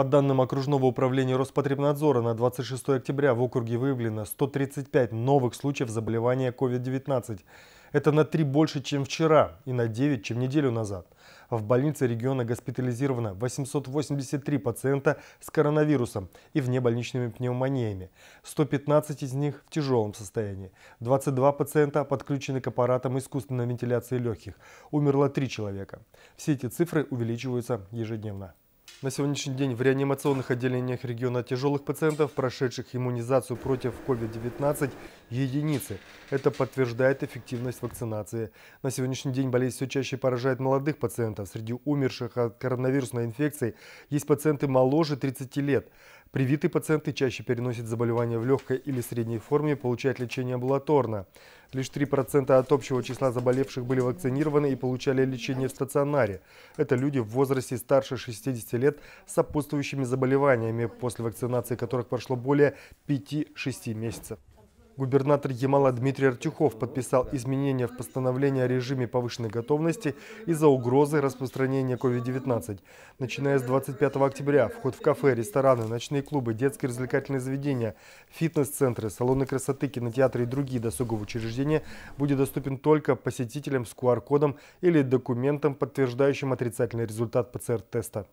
По данным окружного управления Роспотребнадзора, на 26 октября в округе выявлено 135 новых случаев заболевания COVID-19. Это на 3 больше, чем вчера, и на 9, чем неделю назад. В больнице региона госпитализировано 883 пациента с коронавирусом и внебольничными пневмониями. 115 из них в тяжелом состоянии. 22 пациента подключены к аппаратам искусственной вентиляции легких. Умерло 3 человека. Все эти цифры увеличиваются ежедневно. На сегодняшний день в реанимационных отделениях региона тяжелых пациентов, прошедших иммунизацию против COVID-19, единицы. Это подтверждает эффективность вакцинации. На сегодняшний день болезнь все чаще поражает молодых пациентов. Среди умерших от коронавирусной инфекции есть пациенты моложе 30 лет. Привитые пациенты чаще переносят заболевания в легкой или средней форме, получают лечение амбулаторно. Лишь 3% от общего числа заболевших были вакцинированы и получали лечение в стационаре. Это люди в возрасте старше 60 лет с сопутствующими заболеваниями, после вакцинации которых прошло более 5-6 месяцев. Губернатор Ямала Дмитрий Артюхов подписал изменения в постановление о режиме повышенной готовности из-за угрозы распространения COVID-19. Начиная с 25 октября вход в кафе, рестораны, ночные клубы, детские развлекательные заведения, фитнес-центры, салоны красоты, кинотеатры и другие досуговые учреждения будет доступен только посетителям с QR-кодом или документом, подтверждающим отрицательный результат ПЦР-теста.